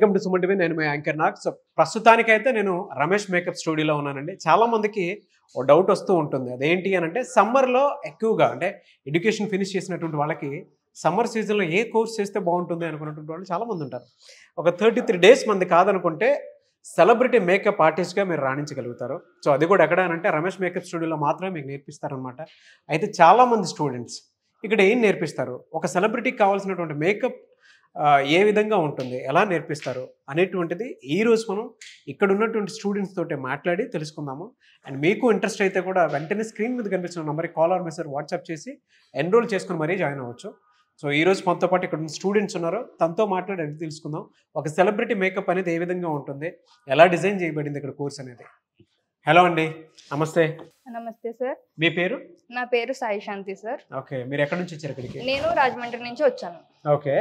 Welcome to సుమంటివి నేను మీ anchor Nag so ప్రస్తుతానికైతే నేను రమేష్ మేకప్ స్టూడియోలో ఉన్నానండి చాలామందికి ఓ డౌట్ వస్తూ ఉంటుంది అదేంటి అని అంటే సమ్మర్లో ఎక్కువగా అంటే ఎడ్యుకేషన్ ఫినిష్ చేసినటువంటి వాళ్ళకి సమ్మర్ సీజన్లో ఏ కోర్స్ చేస్తే బాగుంటుంది అనుకున్నటువంటి వాళ్ళు చాలామంది ఉంటారు ఒక థర్టీ త్రీ డేస్ మంది కాదనుకుంటే సెలబ్రిటీ మేకప్ ఆర్టిస్ట్గా మీరు రాణించగలుగుతారు సో అది కూడా ఎక్కడ అంటే రమేష్ మేకప్ స్టూడియోలో మాత్రమే మీకు నేర్పిస్తారనమాట అయితే చాలామంది స్టూడెంట్స్ ఇక్కడ ఏం నేర్పిస్తారు ఒక సెలబ్రిటీకి కావాల్సినటువంటి మేకప్ ఏ విధంగా ఉంటుంది ఎలా నేర్పిస్తారు అనేటువంటిది ఈరోజు మనం ఇక్కడ ఉన్నటువంటి స్టూడెంట్స్ తోటి మాట్లాడి తెలుసుకుందాము అండ్ మీకు ఇంట్రెస్ట్ అయితే కూడా వెంటనే స్క్రీన్ మీద కనిపిస్తున్న నెంబర్కి కాల్ ఆర్ మెసేజ్ వాట్సాప్ చేసి ఎన్రోల్ చేసుకుని మరీ జాయిన్ అవ్వచ్చు సో ఈ రోజు మనతో పాటు ఇక్కడ ఉన్న స్టూడెంట్స్ ఉన్నారు తనతో మాట్లాడి తెలుసుకుందాం ఒక సెలబ్రిటీ మేకప్ అనేది ఏ విధంగా ఉంటుంది ఎలా డిజైన్ చేయబడింది ఇక్కడ కోర్స్ అనేది హలో అండి నమస్తే నమస్తే సార్ మీ పేరు నా పేరు సాయి శాంతి సార్ ఓకే మీరు ఎక్కడి నుంచి వచ్చారు ఇక్కడికి నేను రాజమండ్రి నుంచి వచ్చాను ఓకే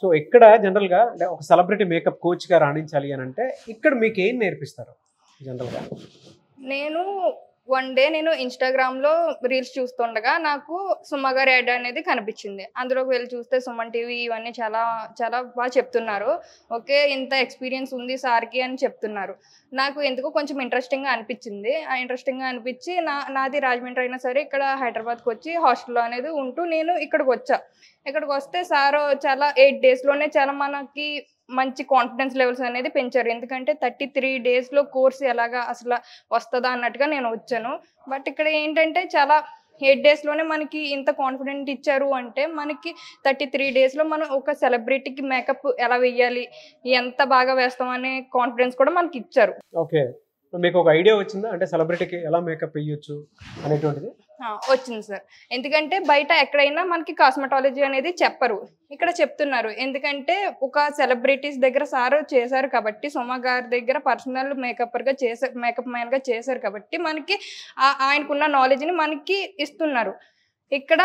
సో ఇక్కడ జనరల్గా ఒక సెలబ్రిటీ మేకప్ కోచ్గా రాణించాలి అని అంటే ఇక్కడ మీకు ఏం నేర్పిస్తారు జనరల్గా నేను వన్ డే నేను ఇన్స్టాగ్రామ్లో రీల్స్ చూస్తుండగా నాకు సుమ్మగారి యాడ్ అనేది కనిపించింది అందులోకి వెళ్ళి చూస్తే సుమన్ టీవీ ఇవన్నీ చాలా చాలా బాగా చెప్తున్నారు ఓకే ఇంత ఎక్స్పీరియన్స్ ఉంది సార్కి అని చెప్తున్నారు నాకు ఎందుకో కొంచెం ఇంట్రెస్టింగ్గా అనిపించింది ఆ ఇంట్రెస్టింగ్గా అనిపించి నా నాది రాజమండ్రి అయినా సరే ఇక్కడ హైదరాబాద్కి వచ్చి హాస్టల్లో అనేది ఉంటూ నేను ఇక్కడికి వచ్చా ఇక్కడికి వస్తే సార్ చాలా ఎయిట్ డేస్లోనే చాలా మనకి మంచి కాన్ఫిడెన్స్ లెవెల్స్ అనేది పెంచారు ఎందుకంటే థర్టీ త్రీ డేస్లో కోర్స్ ఎలాగా అసలు వస్తుందా అన్నట్టుగా నేను వచ్చాను బట్ ఇక్కడ ఏంటంటే చాలా ఎయిట్ డేస్లోనే మనకి ఇంత కాన్ఫిడెంట్ ఇచ్చారు అంటే మనకి థర్టీ త్రీ డేస్లో మనం ఒక సెలబ్రిటీకి మేకప్ ఎలా వేయాలి ఎంత బాగా వేస్తాం అనే కాన్ఫిడెన్స్ కూడా మనకి ఇచ్చారు ఓకే మీకు ఒక ఐడియా వచ్చిందా అంటే సెలబ్రిటీకి ఎలా మేకప్ వేయొచ్చు అనేటువంటిది వచ్చింది సార్ ఎందుకంటే బయట ఎక్కడైనా మనకి కాస్మెటాలజీ అనేది చెప్పరు ఇక్కడ చెప్తున్నారు ఎందుకంటే ఒక సెలబ్రిటీస్ దగ్గర సార్ చేశారు కాబట్టి సోమ గారి దగ్గర పర్సనల్ మేకప్గా చేసారు మేకప్ మ్యాన్గా చేశారు కాబట్టి మనకి ఆయనకున్న నాలెడ్జ్ని మనకి ఇస్తున్నారు ఇక్కడ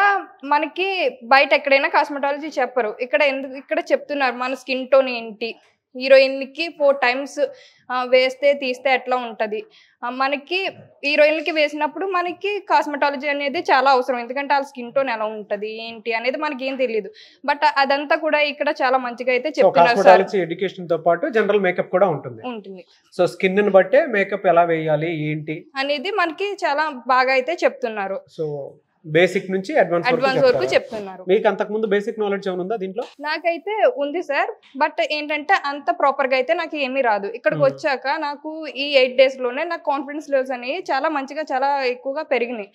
మనకి బయట ఎక్కడైనా కాస్మెటాలజీ చెప్పరు ఇక్కడ ఎందుకు ఇక్కడ చెప్తున్నారు మన స్కిన్ టోన్ ఏంటి హీరోయిన్కి ఫోర్ టైమ్స్ వేస్తే తీస్తే ఎట్లా ఉంటుంది మనకి కి వేసినప్పుడు మనకి కాస్మెటాలజీ అనేది చాలా అవసరం ఎందుకంటే వాళ్ళ స్కిన్ టోన్ ఎలా ఉంటుంది ఏంటి అనేది మనకి ఏం తెలియదు బట్ అదంతా కూడా ఇక్కడ చాలా మంచిగా అయితే చెప్తున్నారు ఎడ్యుకేషన్ తో పాటు జనరల్ మేకప్ కూడా ఉంటుంది ఉంటుంది సో స్కిన్ బట్టే మేకప్ ఎలా వేయాలి ఏంటి అనేది మనకి చాలా బాగా అయితే చెప్తున్నారు సో బేసిక్ నుంచి అడ్వాన్స్ అడ్వాన్స్ వరకు చెప్తున్నారు మీకు అంతకు ముందు బేసిక్ నాలెడ్జ్ ఏమైనా ఉందా దీంట్లో నాకైతే ఉంది సార్ బట్ ఏంటంటే అంత ప్రాపర్ గా అయితే నాకు ఏమీ రాదు ఇక్కడికి hmm. వచ్చాక నాకు ఈ ఎయిట్ డేస్ లోనే నాకు కాన్ఫిడెన్స్ లెవెల్స్ అనేవి చాలా మంచిగా చాలా ఎక్కువగా పెరిగినాయి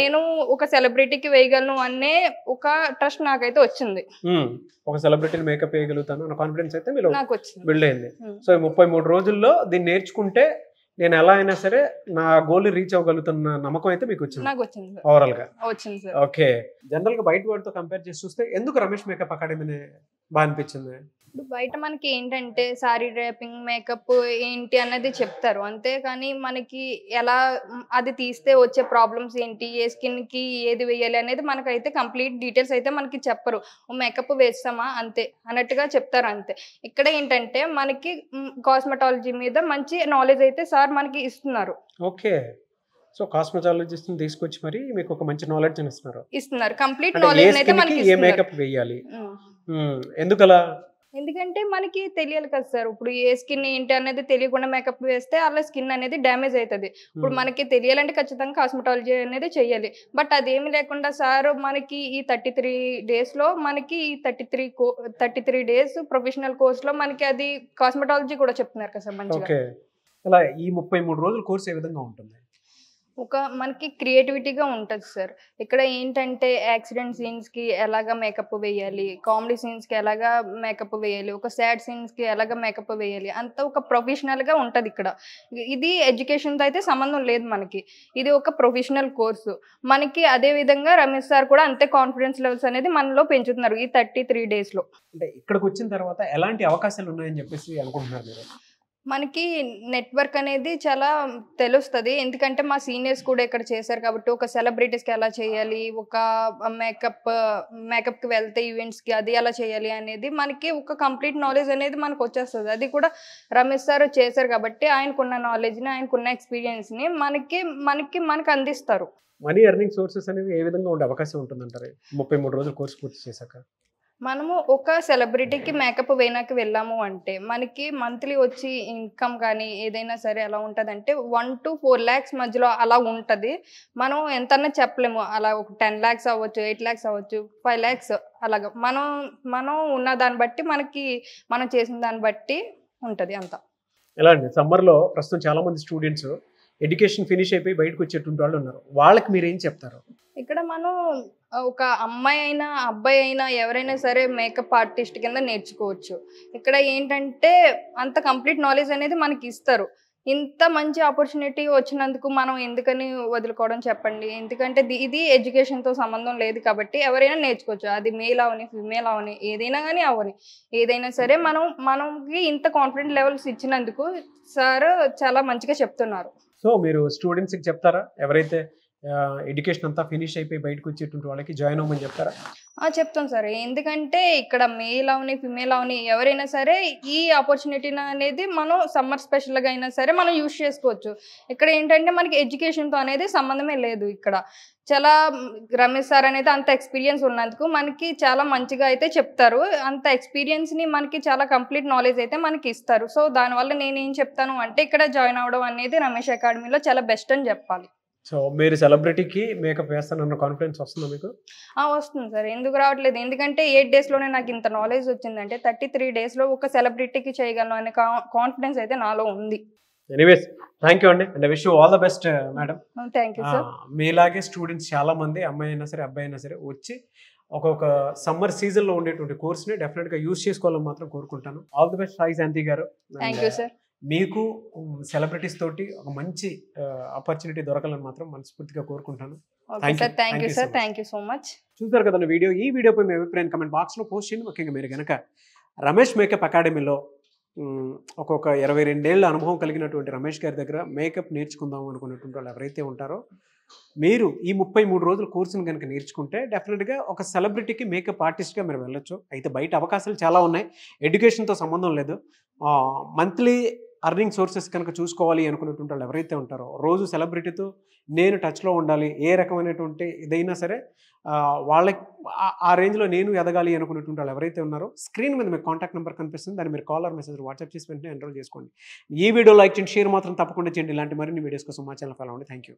నేను ఒక సెలబ్రిటీకి వేయగలను అనే ఒక ట్రస్ట్ నాకైతే వచ్చింది hmm. ఒక సెలబ్రిటీని మేకప్ వేయగలుగుతాను అన్న కాన్ఫిడెన్స్ అయితే నాకు వచ్చింది బిల్డ్ అయింది సో hmm. ముప్పై మూడు రోజుల్లో దీన్ని నేర్చుకుంటే నేను ఎలా అయినా సరే నా గోల్ రీచ్ అవ్వగలుగుతున్న నమ్మకం అయితే మీకు వచ్చింది ఓవరాల్ గా వచ్చింది ఓకే జనరల్ గా బయట వాడితో కంపేర్ చేసి చూస్తే ఎందుకు రమేష్ మేకప్ అకాడమీని బాగా అనిపించింది ఇప్పుడు బయట మనకి ఏంటంటే శారీ డ్రాపింగ్ మేకప్ ఏంటి అన్నది చెప్తారు అంతే కానీ మనకి ఎలా అది తీస్తే వచ్చే ప్రాబ్లమ్స్ ఏంటి ఏ స్కిన్కి ఏది వేయాలి అనేది మనకైతే కంప్లీట్ డీటెయిల్స్ అయితే మనకి చెప్పరు మేకప్ వేస్తామా అంతే అన్నట్టుగా చెప్తారు అంతే ఇక్కడ ఏంటంటే మనకి కాస్మెటాలజీ మీద మంచి నాలెడ్జ్ అయితే సార్ మనకి ఇస్తున్నారు ఓకే సో కాస్మెటాలజిస్ట్ తీసుకొచ్చి మరి మీకు ఒక మంచి నాలెడ్జ్ ఇస్తున్నారు ఇస్తున్నారు కంప్లీట్ నాలెడ్జ్ అయితే మనకి ఏ మేకప్ వేయాలి ఎందుకలా ఎందుకంటే మనకి తెలియాలి కదా సార్ ఇప్పుడు ఏ స్కిన్ ఏంటి అనేది తెలియకుండా మేకప్ వేస్తే అలా స్కిన్ అనేది డ్యామేజ్ అవుతుంది ఇప్పుడు మనకి తెలియాలంటే ఖచ్చితంగా కాస్మెటాలజీ అనేది చేయాలి బట్ అదేమి లేకుండా సార్ మనకి ఈ థర్టీ త్రీ డేస్లో మనకి ఈ థర్టీ త్రీ కో థర్టీ త్రీ డేస్ ప్రొఫెషనల్ కోర్స్లో మనకి అది కాస్మెటాలజీ కూడా చెప్తున్నారు కదా సార్ మంచిగా ఇలా ఈ ముప్పై మూడు రోజుల కోర్స్ ఏ విధంగా ఉంటుంది ఒక మనకి క్రియేటివిటీగా ఉంటుంది సార్ ఇక్కడ ఏంటంటే యాక్సిడెంట్ సీన్స్కి ఎలాగ మేకప్ వేయాలి కామెడీ సీన్స్కి ఎలాగ మేకప్ వేయాలి ఒక సాడ్ సీన్స్కి ఎలాగ మేకప్ వేయాలి అంత ఒక ప్రొఫెషనల్గా ఉంటుంది ఇక్కడ ఇది ఎడ్యుకేషన్తో అయితే సంబంధం లేదు మనకి ఇది ఒక ప్రొఫెషనల్ కోర్సు మనకి అదే విధంగా రమేష్ సార్ కూడా అంతే కాన్ఫిడెన్స్ లెవెల్స్ అనేది మనలో పెంచుతున్నారు ఈ థర్టీ త్రీ డేస్లో అంటే ఇక్కడికి వచ్చిన తర్వాత ఎలాంటి అవకాశాలు ఉన్నాయని చెప్పేసి అనుకుంటున్నారు మీరు మనకి నెట్వర్క్ అనేది చాలా తెలుస్తుంది ఎందుకంటే మా సీనియర్స్ కూడా ఇక్కడ చేశారు కాబట్టి ఒక సెలబ్రిటీస్కి ఎలా చేయాలి ఒక మేకప్ మేకప్కి వెళ్తే ఈవెంట్స్కి అది ఎలా చేయాలి అనేది మనకి ఒక కంప్లీట్ నాలెడ్జ్ అనేది మనకు వచ్చేస్తుంది అది కూడా రమేష్ సార్ చేశారు కాబట్టి ఆయనకున్న నాలెడ్జ్ని ఆయనకున్న ఎక్స్పీరియన్స్ని మనకి మనకి మనకు అందిస్తారు మనీ ఎర్నింగ్ సోర్సెస్ అనేవి ఏ విధంగా ఉండే అవకాశం ఉంటుందంటారు ముప్పై మూడు రోజులు కోర్సు పూర్తి చేశాక మనము ఒక సెలబ్రిటీకి మేకప్ వేయడానికి వెళ్ళాము అంటే మనకి మంత్లీ వచ్చి ఇన్కమ్ కానీ ఏదైనా సరే ఎలా ఉంటుంది అంటే వన్ టు ఫోర్ ల్యాక్స్ మధ్యలో అలా ఉంటుంది మనం ఎంతన్నా చెప్పలేము అలా ఒక టెన్ ల్యాక్స్ అవ్వచ్చు ఎయిట్ ల్యాక్స్ అవ్వచ్చు ఫైవ్ ల్యాక్స్ అలాగ మనం మనం ఉన్న దాన్ని బట్టి మనకి మనం చేసిన దాన్ని బట్టి ఉంటుంది అంతా ఎలా అండి సమ్మర్లో ప్రస్తుతం చాలామంది స్టూడెంట్స్ ఎడ్యుకేషన్ ఫినిష్ అయిపోయి బయటకు వచ్చేటువంటి వాళ్ళు ఉన్నారు వాళ్ళకి మీరేం చెప్తారు ఇక్కడ మనం ఒక అమ్మాయి అయినా అబ్బాయి అయినా ఎవరైనా సరే మేకప్ ఆర్టిస్ట్ కింద నేర్చుకోవచ్చు ఇక్కడ ఏంటంటే అంత కంప్లీట్ నాలెడ్జ్ అనేది మనకి ఇస్తారు ఇంత మంచి ఆపర్చునిటీ వచ్చినందుకు మనం ఎందుకని వదులుకోవడం చెప్పండి ఎందుకంటే ఇది ఎడ్యుకేషన్తో సంబంధం లేదు కాబట్టి ఎవరైనా నేర్చుకోవచ్చు అది మేల్ అవని ఫిమేల్ అవని ఏదైనా కానీ అవని ఏదైనా సరే మనం మనకి ఇంత కాన్ఫిడెంట్ లెవెల్స్ ఇచ్చినందుకు సార్ చాలా మంచిగా చెప్తున్నారు సో మీరు స్టూడెంట్స్కి చెప్తారా ఎవరైతే ఎడ్యుకేషన్ అంతా ఫినిష్ అయిపోయి బయటకు వచ్చేటువంటి వాళ్ళకి జాయిన్ అవ్వమని చెప్తారా చెప్తాం సార్ ఎందుకంటే ఇక్కడ మేల్ అవని ఫిమేల్ అవని ఎవరైనా సరే ఈ ఆపర్చునిటీ అనేది మనం సమ్మర్ స్పెషల్గా అయినా సరే మనం యూజ్ చేసుకోవచ్చు ఇక్కడ ఏంటంటే మనకి ఎడ్యుకేషన్తో అనేది సంబంధమే లేదు ఇక్కడ చాలా రమేష్ సార్ అనేది అంత ఎక్స్పీరియన్స్ ఉన్నందుకు మనకి చాలా మంచిగా అయితే చెప్తారు అంత ఎక్స్పీరియన్స్ని మనకి చాలా కంప్లీట్ నాలెడ్జ్ అయితే మనకి ఇస్తారు సో దానివల్ల నేనేం చెప్తాను అంటే ఇక్కడ జాయిన్ అవ్వడం అనేది రమేష్ అకాడమీలో చాలా బెస్ట్ అని చెప్పాలి సో మీరు సెలబ్రిటీకి మేకప్ వేస్తానన్న కాన్ఫిడెన్స్ వస్తుందా మీకు వస్తుంది సార్ ఎందుకు రావట్లేదు ఎందుకంటే ఎయిట్ డేస్లోనే నాకు ఇంత నాలెడ్జ్ వచ్చిందంటే థర్టీ త్రీ డేస్లో ఒక సెలబ్రిటీకి చేయగలను అనే కాన్ఫిడెన్స్ అయితే నాలో ఉంది ఎనీవేస్ థ్యాంక్ యూ అండి and wish you all the best madam thank you sir మీలాగే స్టూడెంట్స్ చాలా మంది అమ్మాయి అయినా సరే అబ్బాయి అయినా సరే వచ్చి ఒక్కొక్క సమ్మర్ సీజన్లో ఉండేటువంటి కోర్స్ని డెఫినెట్గా యూస్ చేసుకోవాలని మాత్రం కోరుకుంటాను all the best Sai Shanti గారు థ్యాంక్ యూ సార్ మీకు సెలబ్రిటీస్ తోటి ఒక మంచి ఆపర్చునిటీ దొరకాలని మాత్రం మనస్ఫూర్తిగా కోరుకుంటాను thank you sir thank you so much కదా వీడియో ఈ వీడియోపై మీ అభిప్రాయం కమెంట్ లో పోస్ట్ చేయండి ముఖ్యంగా మీరు కనుక రమేష్ మేకప్ అకాడమీలో ఒక్కొక్క ఇరవై రెండేళ్ళ అనుభవం కలిగినటువంటి రమేష్ గారి దగ్గర మేకప్ నేర్చుకుందాం అనుకున్నటువంటి వాళ్ళు ఎవరైతే ఉంటారో మీరు ఈ ముప్పై మూడు రోజుల కోర్సును కనుక నేర్చుకుంటే డెఫినెట్గా ఒక సెలబ్రిటీకి మేకప్ ఆర్టిస్ట్గా మీరు వెళ్ళొచ్చు అయితే బయట అవకాశాలు చాలా ఉన్నాయి ఎడ్యుకేషన్తో సంబంధం లేదు మంత్లీ అర్నింగ్ సోర్సెస్ కనుక చూసుకోవాలి అనుకున్నటువంటి వాళ్ళు ఎవరైతే ఉంటారో రోజు సెలబ్రిటీతో నేను టచ్లో ఉండాలి ఏ రకమైనటువంటి ఇదైనా సరే వాళ్ళకి ఆ రేంజ్లో నేను ఎదగాలి అనుకున్నటువంటి వాళ్ళు ఎవరైతే ఉన్నారో స్క్రీన్ మీద మీకు కాంటాక్ట్ నెంబర్ కనిపిస్తుంది దాన్ని మీరు కాలర్ మెసేజ్ వాట్సాప్ చేసి వెంటనే ఎన్రోల్ చేసుకోండి ఈ వీడియో లైక్ చేయండి షేర్ మాత్రం తప్పకుండా చేయండి ఇలాంటి మరిన్ని వీడియోస్ కోసం మా ఛానల్ ఫాలో అవ్వండి థ్యాంక్ యూ